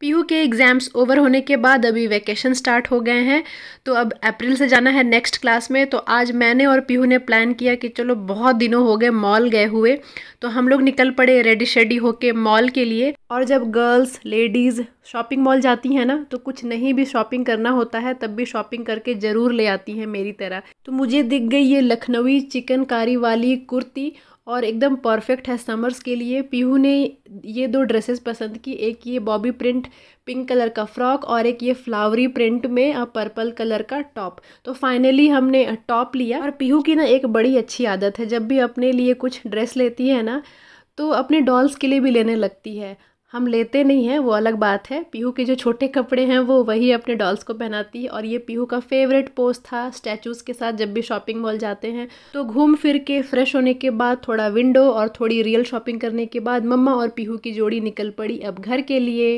PU के exams over होने के बाद अभी वैकेशन स्टार्ट हो गए हैं तो अब अप्रैल से जाना है नेक्स्ट क्लास में तो आज मैंने और पीहू ने प्लान किया कि चलो बहुत दिनों हो गए मॉल गए हुए तो हम लोग निकल पड़े रेडी शेडी होके मॉल के लिए और जब गर्ल्स लेडीज़ शॉपिंग मॉल जाती हैं ना तो कुछ नहीं भी शॉपिंग करना होता है तब भी शॉपिंग करके ज़रूर ले आती हैं मेरी तरह तो मुझे दिख गई ये लखनवी चिकनकारी वाली कुर्ती और एकदम परफेक्ट है समर्स के लिए पीहू ने ये दो ड्रेसेस पसंद की एक ये बॉबी प्रिंट पिंक कलर का फ्रॉक और एक ये फ्लावरी प्रिंट में पर्पल कलर का टॉप तो फाइनली हमने टॉप लिया और पीहू की ना एक बड़ी अच्छी आदत है जब भी अपने लिए कुछ ड्रेस लेती है ना तो अपने डॉल्स के लिए भी लेने लगती है हम लेते नहीं हैं वो अलग बात है पीहू के जो छोटे कपड़े हैं वो वही अपने डॉल्स को पहनाती है और ये पीहू का फेवरेट पोस्ट था स्टैचूज़ के साथ जब भी शॉपिंग मॉल जाते हैं तो घूम फिर के फ्रेश होने के बाद थोड़ा विंडो और थोड़ी रियल शॉपिंग करने के बाद मम्मा और पीहू की जोड़ी निकल पड़ी अब घर के लिए